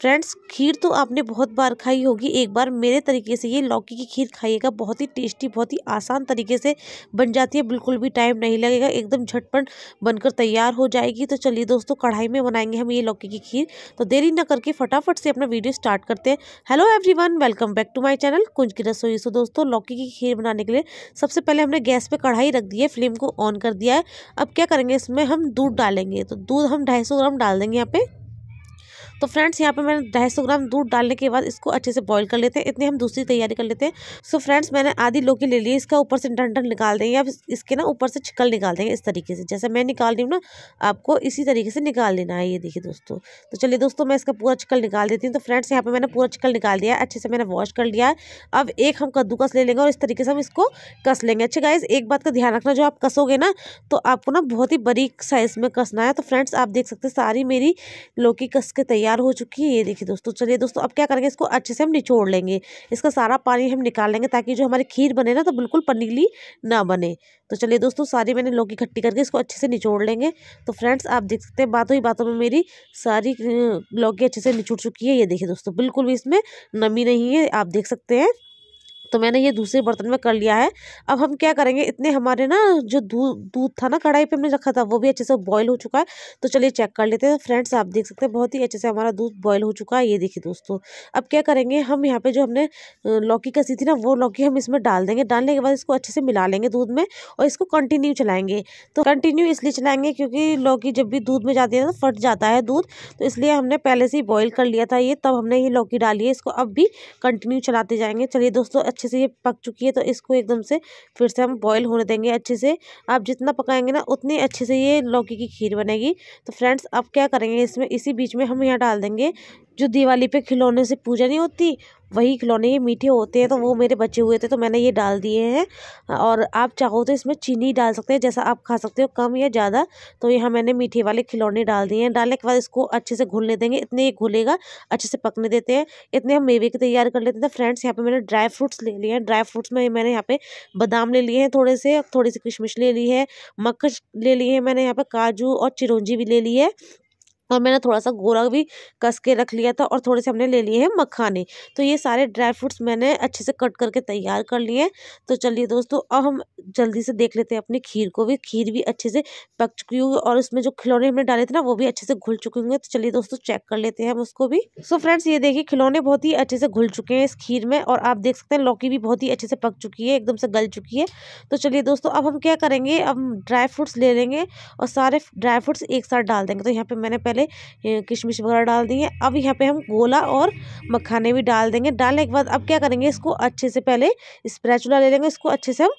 friends खीर तो आपने बहुत बार खाई होगी एक बार मेरे तरीके से ये लौकी की खीर खाइएगा बहुत ही टेस्टी बहुत ही आसान तरीके से बन जाती है बिल्कुल भी टाइम नहीं लगेगा एकदम झटपट बनकर तैयार हो जाएगी तो चलिए दोस्तों कढ़ाई में बनाएंगे हम ये लौकी की खीर तो देरी ना करके फटाफट से अपना वीडियो स्टार्ट करते हैं hello every welcome back to my channel Kunj की रसोई सो दोस्तों लौकी की खीर बनाने के लिए सबसे पहले हमने गैस पर कढ़ाई रख दी है फ्लेम को ऑन कर दिया है अब क्या करेंगे इसमें हम दूध डालेंगे तो दूध हम ढाई ग्राम डाल देंगे यहाँ पर तो फ्रेंड्स यहाँ पे मैंने ढाई सौ ग्राम दूध डालने के बाद इसको अच्छे से बॉईल कर लेते हैं इतनी हम दूसरी तैयारी कर लेते हैं सो फ्रेंड्स मैंने आधी लौकी ले ली इसका ऊपर से डंडन निकाल देंगे अब इसके ना ऊपर से छिकल निकाल देंगे इस तरीके से जैसे मैं निकाल रही हूँ ना आपको इसी तरीके से निकाल लेना है ये देखिए दोस्तों तो चलिए दोस्तों मैं इसका पूरा छिकल निकाल देती हूँ तो फ्रेंड्स यहाँ पर मैंने पूरा छिकल निकाल दिया अच्छे से मैंने वॉश कर लिया है अब एक हम कद्दूकस ले लेंगे और इस तरीके से हम इसको कस लेंगे अच्छा गाइज एक बात का ध्यान रखना जो आप कसोगे ना तो आपको ना बहुत ही बरीक साइज़ में कसना है तो फ्रेंड्स आप देख सकते हैं सारी मेरी लौकी कस के तैयार तैयार हो चुकी है ये देखिए दोस्तों चलिए दोस्तों अब क्या करेंगे इसको अच्छे से हम निचोड़ लेंगे इसका सारा पानी हम निकाल लेंगे ताकि जो हमारी खीर बने ना तो बिल्कुल पनीली ना बने तो चलिए दोस्तों सारी मैंने लौकी इकट्ठी करके इसको अच्छे से निचोड़ लेंगे तो फ्रेंड्स आप देख सकते हैं बातों ही बातों में मेरी सारी लौकी अच्छे से निचोड़ चुकी है ये देखिए दोस्तों बिल्कुल भी इसमें नमी नहीं है आप देख सकते हैं तो मैंने ये दूसरे बर्तन में कर लिया है अब हम क्या करेंगे इतने हमारे ना जो दूध दूध था ना कढ़ाई पे हमने रखा था वो भी अच्छे से बॉयल हो चुका है तो चलिए चेक कर लेते हैं फ्रेंड्स आप देख सकते हैं बहुत ही अच्छे से हमारा दूध बॉयल हो चुका है ये देखिए दोस्तों अब क्या करेंगे हम यहाँ पर जो हमने लौकी कसी थी ना वो लौकी हम इसमें डाल देंगे डालने के बाद इसको अच्छे से मिला लेंगे दूध में और इसको कंटिन्यू चलाएंगे तो कंटिन्यू इसलिए चलाएंगे क्योंकि लौकी जब भी दूध में जाती है ना तो फट जाता है दूध तो इसलिए हमने पहले से ही बॉयल कर लिया था ये तब हमने ये लौकी डाली है इसको अब भी कंटिन्यू चलाते जाएंगे चलिए दोस्तों अच्छे अच्छे से ये पक चुकी है तो इसको एकदम से फिर से हम बॉयल होने देंगे अच्छे से आप जितना पकाएंगे ना उतनी अच्छे से ये लौकी की खीर बनेगी तो फ्रेंड्स अब क्या करेंगे इसमें इसी बीच में हम यहाँ डाल देंगे जो दिवाली पे खिलौने से पूजा नहीं होती वही खिलौने ये मीठे होते हैं तो वो मेरे बचे हुए थे तो मैंने ये डाल दिए हैं और आप चाहो तो इसमें चीनी डाल सकते हैं जैसा आप खा सकते हो कम या ज़्यादा तो यहाँ मैंने मीठे वाले खिलौने डाल दिए हैं डालने के बाद इसको अच्छे से घुलने देंगे इतने ये घुलेगा अच्छे से पकने देते हैं इतने हम मेवे की तैयार कर लेते थे तो फ्रेंड्स यहाँ पर मैंने ड्राई फ्रूट्स ले लिए हैं ड्राई फ्रूट्स में मैंने यहाँ पर बादाम ले लिए हैं थोड़े से थोड़ी सी किशमिश ले ली है मक्कज ले लिए हैं मैंने यहाँ पर काजू और चिरौंजी भी ले ली है और मैंने थोड़ा सा गोरा भी कस के रख लिया था और थोड़े से हमने ले लिए हैं मखाने तो ये सारे ड्राई फ्रूट्स मैंने अच्छे से कट करके तैयार कर लिए हैं तो चलिए दोस्तों अब हम जल्दी से देख लेते हैं अपनी खीर को भी खीर भी अच्छे से पक चुकी होगी और उसमें जो खिलौने हमने डाले थे ना वो भी अच्छे से घुल चुके होंगे तो चलिए दोस्तों चेक कर लेते हैं हम उसको भी सो फ्रेंड्स ये देखिए खिलौने बहुत ही अच्छे से घुल चुके हैं इस खीर में और आप देख सकते हैं लौकी भी बहुत ही अच्छे से पक चुकी है एकदम से गल चुकी है तो चलिए दोस्तों अब हम क्या करेंगे अब ड्राई फ्रूट्स ले लेंगे और सारे ड्राई फ्रूट्स एक साथ डाल देंगे तो यहाँ पर मैंने पहले पहले किशमिश वगैरह डाल दिए अब यहाँ पे हम गोला और मखाने भी डाल देंगे डालने के बाद अब क्या करेंगे इसको अच्छे से पहले स्प्रेचुला ले लेंगे इसको अच्छे से हम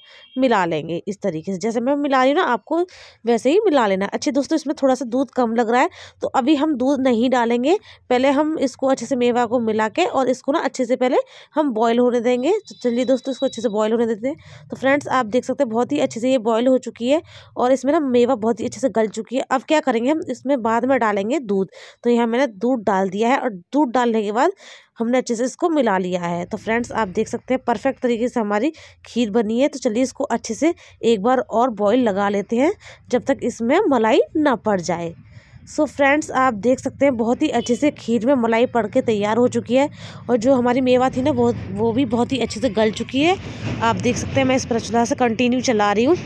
मिला लेंगे इस तरीके से जैसे मैं मिला रही हूँ ना आपको वैसे ही मिला लेना अच्छे दोस्तों इसमें थोड़ा सा दूध कम लग रहा है तो अभी हम दूध नहीं डालेंगे पहले हम इसको अच्छे से मेवा को मिला के और इसको ना अच्छे से पहले हम बॉयल होने देंगे तो चलिए दोस्तों इसको अच्छे से बॉयल होने देते हैं तो फ्रेंड्स आप देख सकते हैं बहुत ही अच्छे से ये बॉयल हो चुकी है और इसमें ना मेवा बहुत ही अच्छे से गल चुकी है अब क्या करेंगे हम इसमें बाद में डालेंगे डालेंगे दूध तो यहाँ मैंने दूध डाल दिया है और दूध डालने के बाद हमने अच्छे से इसको मिला लिया है तो फ्रेंड्स आप देख सकते हैं परफेक्ट तरीके से हमारी खीर बनी है तो चलिए इसको अच्छे से एक बार और बॉयल लगा लेते हैं जब तक इसमें मलाई ना पड़ जाए सो so फ्रेंड्स आप देख सकते हैं बहुत ही अच्छे से खीर में मलाई पड़ के तैयार हो चुकी है और जो हमारी मेवा थी ना वो वो भी बहुत ही अच्छे से गल चुकी है आप देख सकते हैं मैं इस पर से कंटिन्यू चला रही हूँ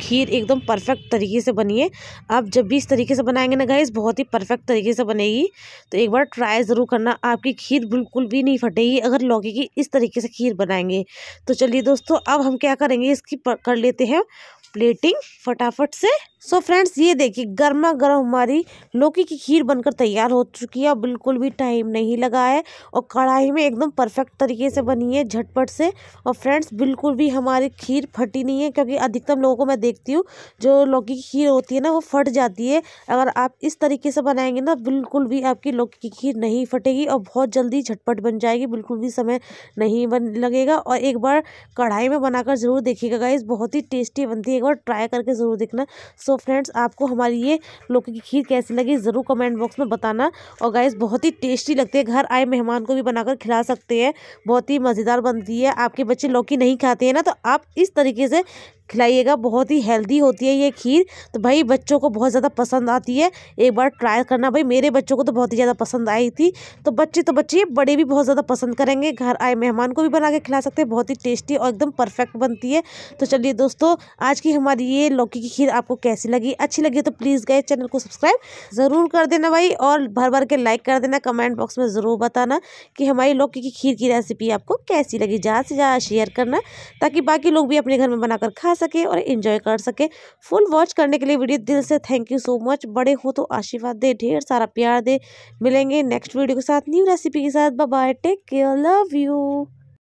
खीर एकदम परफेक्ट तरीके से बनिए आप जब भी इस तरीके से बनाएंगे ना गाइस बहुत ही परफेक्ट तरीके से बनेगी तो एक बार ट्राई ज़रूर करना आपकी खीर बिल्कुल भी नहीं फटेगी अगर लौकी की इस तरीके से खीर बनाएंगे तो चलिए दोस्तों अब हम क्या करेंगे इसकी कर लेते हैं प्लेटिंग फटाफट से सो so फ्रेंड्स ये देखिए गर्मा गर्म हमारी लौकी की खीर बनकर तैयार हो चुकी है बिल्कुल भी टाइम नहीं लगा है और कढ़ाई में एकदम परफेक्ट तरीके से बनी है झटपट से और फ्रेंड्स बिल्कुल भी हमारी खीर फटी नहीं है क्योंकि अधिकतम लोगों को मैं देखती हूँ जो लौकी की खीर होती है ना वो फट जाती है अगर आप इस तरीके से बनाएंगे ना बिल्कुल भी आपकी लौकी की खीर नहीं फटेगी और बहुत जल्दी झटपट बन जाएगी बिल्कुल भी समय नहीं बन लगेगा और एक बार कढ़ाई में बनाकर ज़रूर देखिएगा इस बहुत ही टेस्टी बनती है एक बार ट्राई करके ज़रूर देखना सो फ्रेंड्स आपको हमारी ये लौकी की खीर कैसी लगी ज़रूर कमेंट बॉक्स में बताना और गाइस बहुत ही टेस्टी लगती है घर आए मेहमान को भी बनाकर खिला सकते हैं बहुत ही मज़ेदार बनती है आपके बच्चे लौकी नहीं खाते हैं ना तो आप इस तरीके से खिलाइएगा बहुत ही हेल्दी होती है ये खीर तो भाई बच्चों को बहुत ज़्यादा पसंद आती है एक बार ट्राई करना भाई मेरे बच्चों को तो बहुत ही ज़्यादा पसंद आई थी तो बच्चे तो बच्चे बड़े भी बहुत ज़्यादा पसंद करेंगे घर आए मेहमान को भी बना के खिला सकते हैं बहुत ही टेस्टी और एकदम परफेक्ट बनती है तो चलिए दोस्तों आज की हमारी ये लौकी की खीर आपको कैसी लगी अच्छी लगी तो प्लीज़ गए चैनल को सब्सक्राइब ज़रूर कर देना भाई और भर भर के लाइक कर देना कमेंट बॉक्स में ज़रूर बताना कि हमारी लौकी की खीर की रेसिपी आपको कैसी लगी ज़्यादा से ज़्यादा शेयर करना ताकि बाकी लोग भी अपने घर में बनाकर खा सके और इन्जॉय कर सके फुल वॉच करने के लिए वीडियो दिल से थैंक यू सो मच बड़े हो तो आशीर्वाद दे ढेर सारा प्यार दे मिलेंगे नेक्स्ट वीडियो के साथ न्यू रेसिपी के साथ bye take care love you